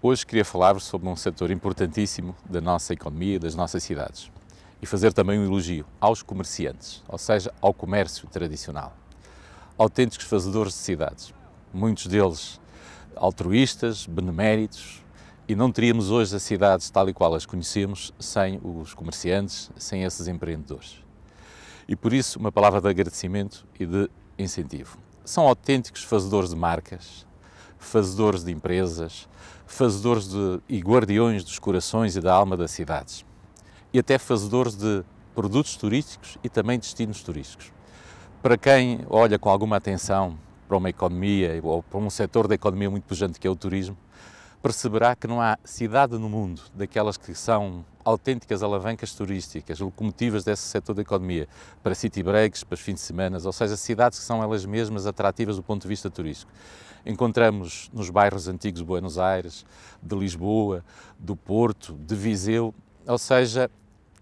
Hoje queria falar-vos sobre um setor importantíssimo da nossa economia, das nossas cidades, e fazer também um elogio aos comerciantes, ou seja, ao comércio tradicional. Autênticos fazedores de cidades, muitos deles altruístas, beneméritos, e não teríamos hoje as cidades tal e qual as conhecemos sem os comerciantes, sem esses empreendedores. E por isso, uma palavra de agradecimento e de incentivo. São autênticos fazedores de marcas, fazedores de empresas, fazedores de, e guardiões dos corações e da alma das cidades, e até fazedores de produtos turísticos e também destinos turísticos. Para quem olha com alguma atenção para uma economia ou para um setor da economia muito pujante que é o turismo, perceberá que não há cidade no mundo daquelas que são autênticas alavancas turísticas, locomotivas desse setor da economia, para city breaks, para os fins de semana, ou seja, cidades que são elas mesmas atrativas do ponto de vista turístico. Encontramos nos bairros antigos de Buenos Aires, de Lisboa, do Porto, de Viseu, ou seja,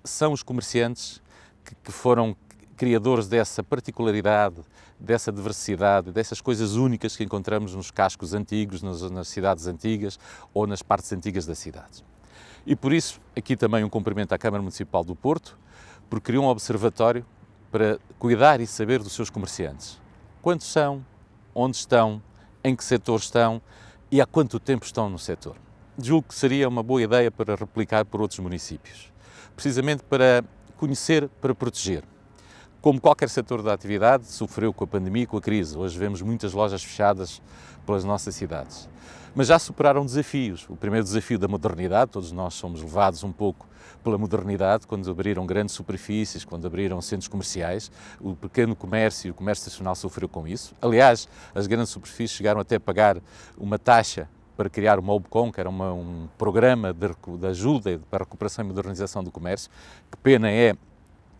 são os comerciantes que, que foram criadores dessa particularidade, dessa diversidade, dessas coisas únicas que encontramos nos cascos antigos, nas, nas cidades antigas ou nas partes antigas das cidades. E por isso, aqui também um cumprimento à Câmara Municipal do Porto, porque criou um observatório para cuidar e saber dos seus comerciantes. Quantos são, onde estão, em que setor estão e há quanto tempo estão no setor. Julgo que seria uma boa ideia para replicar por outros municípios, precisamente para conhecer, para proteger. Como qualquer setor da atividade, sofreu com a pandemia e com a crise. Hoje vemos muitas lojas fechadas pelas nossas cidades. Mas já superaram desafios. O primeiro desafio da modernidade, todos nós somos levados um pouco pela modernidade, quando abriram grandes superfícies, quando abriram centros comerciais, o pequeno comércio e o comércio estacional sofreu com isso. Aliás, as grandes superfícies chegaram até a pagar uma taxa para criar o MOBCOM, que era uma, um programa de, de ajuda para a recuperação e modernização do comércio. Que pena é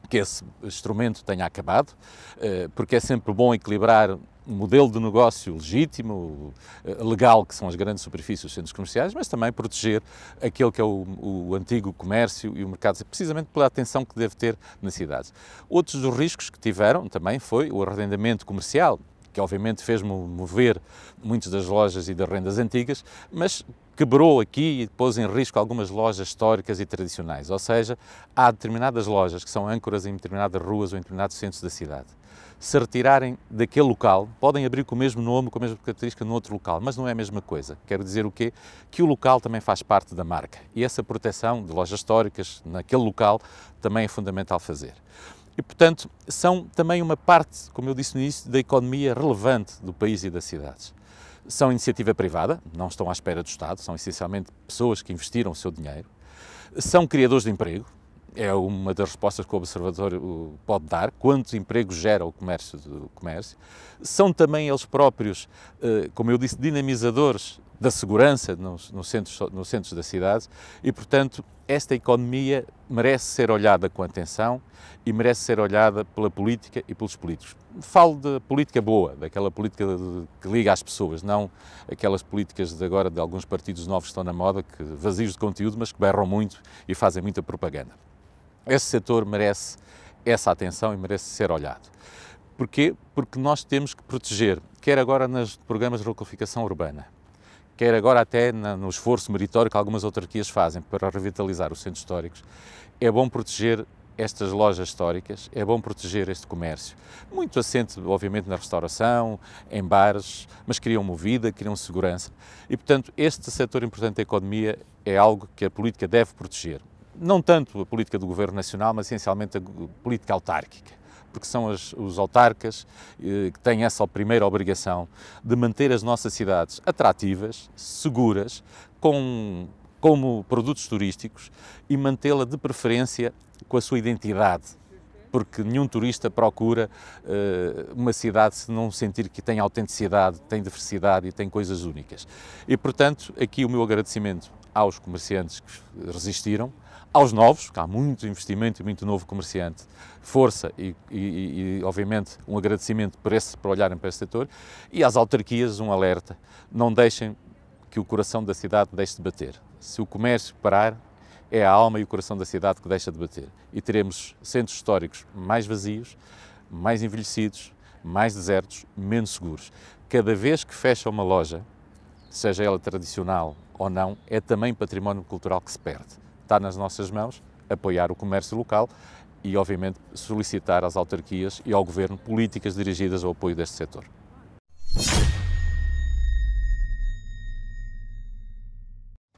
que esse instrumento tenha acabado, eh, porque é sempre bom equilibrar um modelo de negócio legítimo, eh, legal, que são as grandes superfícies, os centros comerciais, mas também proteger aquele que é o, o antigo comércio e o mercado, precisamente pela atenção que deve ter nas cidades. Outros dos riscos que tiveram também foi o arrendamento comercial, que obviamente fez-me mover muitas das lojas e das rendas antigas, mas quebrou aqui e pôs em risco algumas lojas históricas e tradicionais. Ou seja, há determinadas lojas que são âncoras em determinadas ruas ou em determinados centros da cidade. Se retirarem daquele local, podem abrir com o mesmo nome, com a mesma característica, no outro local, mas não é a mesma coisa. Quero dizer o quê? Que o local também faz parte da marca e essa proteção de lojas históricas naquele local também é fundamental fazer. E, portanto, são também uma parte, como eu disse no início, da economia relevante do país e das cidades. São iniciativa privada, não estão à espera do Estado, são essencialmente pessoas que investiram o seu dinheiro. São criadores de emprego, é uma das respostas que o Observatório pode dar, quantos empregos gera o comércio do comércio. São também eles próprios, eh, como eu disse, dinamizadores da segurança nos, nos, centros, nos centros da cidade e, portanto, esta economia merece ser olhada com atenção e merece ser olhada pela política e pelos políticos. Falo de política boa, daquela política que liga às pessoas, não aquelas políticas de agora de alguns partidos novos que estão na moda, que vazios de conteúdo, mas que berram muito e fazem muita propaganda. Esse setor merece essa atenção e merece ser olhado. Porquê? Porque nós temos que proteger, quer agora nos programas de requalificação urbana, quer agora até no esforço meritório que algumas autarquias fazem para revitalizar os centros históricos, é bom proteger estas lojas históricas, é bom proteger este comércio. Muito assente, obviamente, na restauração, em bares, mas criam movida, criam segurança. E, portanto, este setor importante da economia é algo que a política deve proteger. Não tanto a política do Governo Nacional, mas essencialmente a política autárquica porque são as, os autarcas eh, que têm essa primeira obrigação de manter as nossas cidades atrativas, seguras, com, como produtos turísticos e mantê-la de preferência com a sua identidade. Porque nenhum turista procura eh, uma cidade se não sentir que tem autenticidade, tem diversidade e tem coisas únicas. E, portanto, aqui o meu agradecimento aos comerciantes que resistiram, aos novos, há muito investimento e muito novo comerciante, força e, e, e, obviamente, um agradecimento por, esse, por olharem para esse setor, e às autarquias um alerta. Não deixem que o coração da cidade deixe de bater. Se o comércio parar, é a alma e o coração da cidade que deixa de bater. E teremos centros históricos mais vazios, mais envelhecidos, mais desertos, menos seguros. Cada vez que fecha uma loja, seja ela tradicional ou não, é também património cultural que se perde está nas nossas mãos apoiar o comércio local e, obviamente, solicitar às autarquias e ao governo políticas dirigidas ao apoio deste setor.